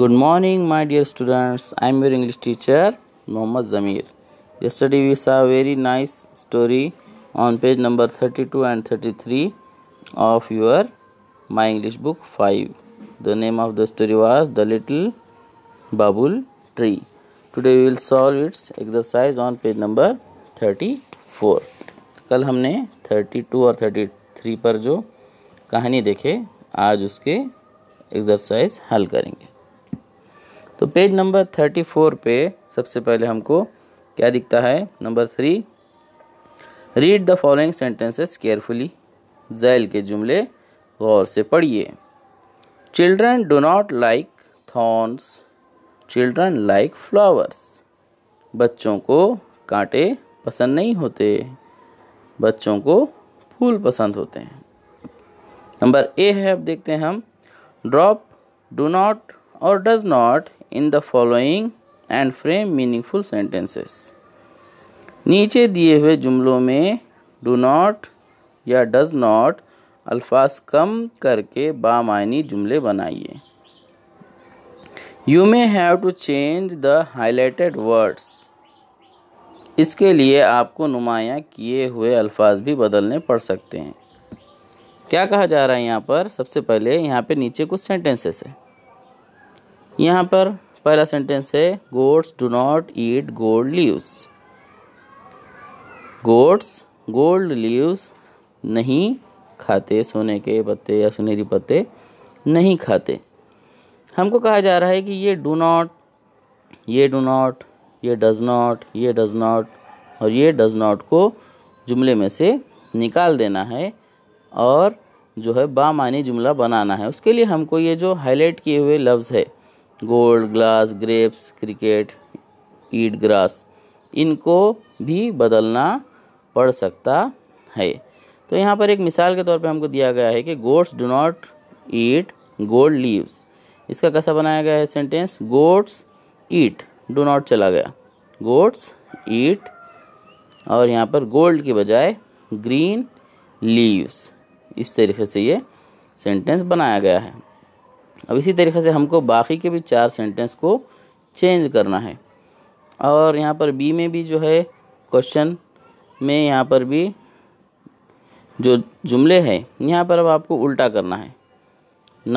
Good morning, my dear students. I am your English teacher, Mohammad Zamir. Yesterday we saw a very nice story on page number 32 and 33 of your My English book 5. The name of the story was The Little Babul Tree. Today we will solve its exercise on page number 34. कल हमने 32 और 33 पर जो कहानी देखे आज उसके एग्जरसाइज हल करेंगे तो पेज नंबर थर्टी फोर पे सबसे पहले हमको क्या दिखता है number three read the following sentences carefully जैल के जुमले गौर से पढ़िए children do not like thorns children like flowers बच्चों को कांटे पसंद नहीं होते बच्चों को फूल पसंद होते हैं नंबर ए है अब देखते हैं हम ड्रॉप डू नॉट और does not in the following and frame meaningful sentences नीचे दिए हुए जुमलों में डू नॉट या डज नॉट अल्फाज कम करके बामायनी जुमले बनाइए you may have to change the highlighted words इसके लिए आपको नुमाया किए हुए अल्फाज भी बदलने पड़ सकते हैं क्या कहा जा रहा है यहाँ पर सबसे पहले यहाँ पे नीचे कुछ सेंटेंसेस है यहाँ पर पहला सेंटेंस है goats do not eat gold leaves goats gold leaves नहीं खाते सोने के पत्ते या सुनहरी पत्ते नहीं खाते हमको कहा जा रहा है कि ये डू नॉट ये डू नॉट ये डज नॉट ये डज नॉट और ये डज नॉट को जुमले में से निकाल देना है और जो है बामानी जुमला बनाना है उसके लिए हमको ये जो हाईलाइट किए हुए लफ्ज़ है gold glass grapes cricket eat grass इनको भी बदलना पड़ सकता है तो यहाँ पर एक मिसाल के तौर पे हमको दिया गया है कि goats do not eat gold leaves इसका कैसा बनाया गया है sentence goats eat do not चला गया गोट्स ईट और यहाँ पर गोल्ड के बजाय ग्रीन लीव्स इस तरीके से ये सेंटेंस बनाया गया है अब इसी तरीके से हमको बाकी के भी चार सेंटेंस को चेंज करना है और यहाँ पर बी में भी जो है क्वेश्चन में यहाँ पर भी जो जुमले हैं यहाँ पर अब आपको उल्टा करना है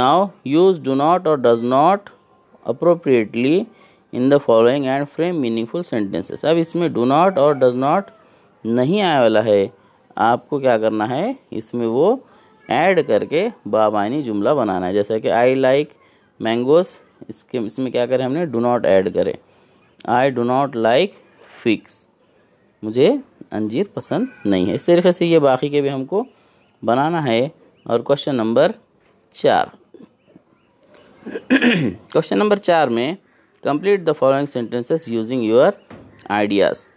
नाउ यूज़ डू नॉट और does not appropriately in the following and frame meaningful sentences अब इसमें डू नॉट और डज नॉट नहीं आया वाला है आपको क्या करना है इसमें वो ऐड करके बाबानी जुमला बनाना है जैसा कि आई लाइक मैंगोस इसके इसमें क्या करें हमने डू नॉट ऐड करें I do not like figs मुझे अंजीर पसंद नहीं है इस तरीके से ये बाकी के भी हमको बनाना है और क्वेश्चन नंबर चार क्वेश्चन नंबर चार में complete the following sentences using your ideas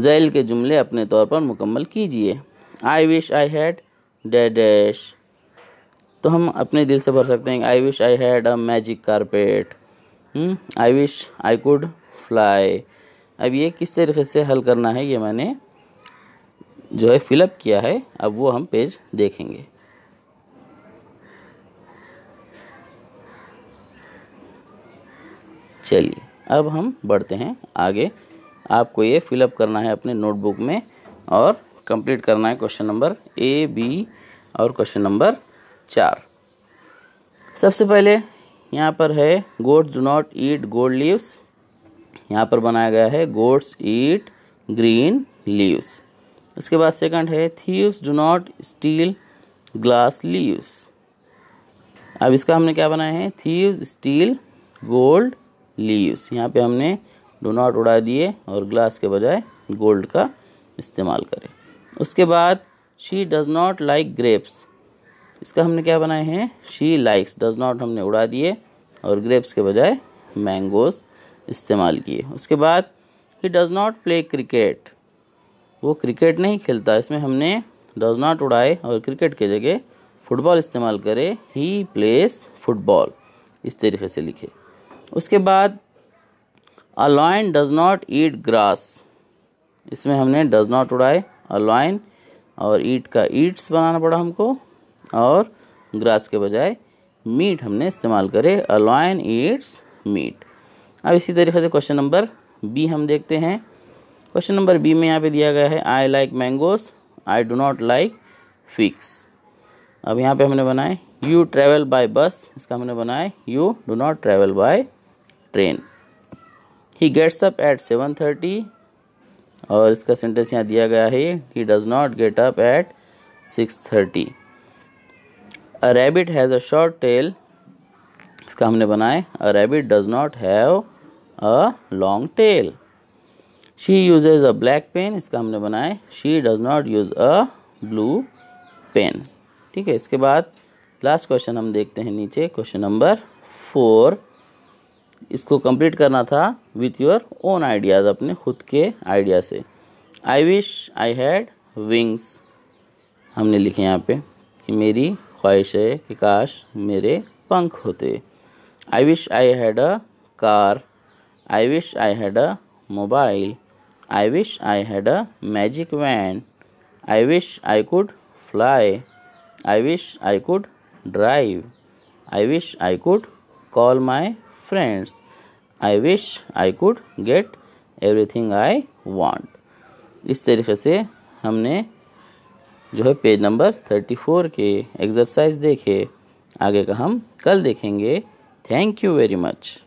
जैल के जुमले अपने तौर पर मुकम्मल कीजिए I wish I had dash dash तो हम अपने दिल से भर सकते हैं I wish I had a magic carpet I wish I could fly अब ये किस तरीके से हल करना है ये मैंने जो है फिलअप किया है अब वो हम पेज देखेंगे चलिए अब हम बढ़ते हैं आगे आपको ये फिलअप करना है अपने नोटबुक में और कंप्लीट करना है क्वेश्चन नंबर ए बी और क्वेश्चन नंबर चार सबसे पहले यहाँ पर है goats do not eat gold leaves यहाँ पर बनाया गया है गोड्स ईट ग्रीन लीव्स उसके बाद सेकंड है thieves do not steal glass leaves अब इसका हमने क्या बनाया है थीव्स स्टील गोल्ड लीव्स यहाँ पे हमने डो नॉट उड़ा दिए और ग्लास के बजाय गोल्ड का इस्तेमाल करें उसके बाद she does not like grapes इसका हमने क्या बनाए हैं शी लाइक्स डज नॉट हमने उड़ा दिए और ग्रेप्स के बजाय मैंगोज इस्तेमाल किए उसके बाद he does not play cricket वो क्रिकेट नहीं खेलता इसमें हमने डज नॉट उड़ाए और क्रिकेट के जगह फुटबॉल इस्तेमाल करे ही प्लेस फुटबॉल इस तरीके से लिखे उसके बाद a lion does not eat grass इसमें हमने डज नॉट उड़ाए और लॉइन और ईट का ईट्स बनाना पड़ा हमको और ग्रास के बजाय मीट हमने इस्तेमाल करे अलॉइन ईट्स मीट अब इसी तरीके से क्वेश्चन नंबर बी हम देखते हैं क्वेश्चन नंबर बी में यहाँ पे दिया गया है I like mangoes I do not like figs अब यहाँ पे हमने बनाए यू ट्रेवल बाय बस इसका हमने बनाए you do not travel by train he gets up at seven thirty और इसका सेंटेंस यहाँ दिया गया है he does not get up at six thirty a rabbit has a short tail इसका हमने बनाए a rabbit does not have a long tail she uses a black pen इसका हमने बनाए she does not use a blue pen ठीक है इसके बाद लास्ट क्वेश्चन हम देखते हैं नीचे क्वेश्चन नंबर फोर इसको कंप्लीट करना था विथ योर ओन आइडियाज़ अपने खुद के आइडिया से I wish I had wings हमने लिखे यहाँ पे कि मेरी ख्वाहिश है कि काश मेरे पंख होते I wish I had a car I wish I had a mobile I wish I had a magic van I wish I could fly I wish I could drive I wish I could call my friends. I wish I could get thing I want इस तरीके से हमने जो है page number thirty four के exercise देखे आगे का हम कल देखेंगे थैंक यू वेरी मच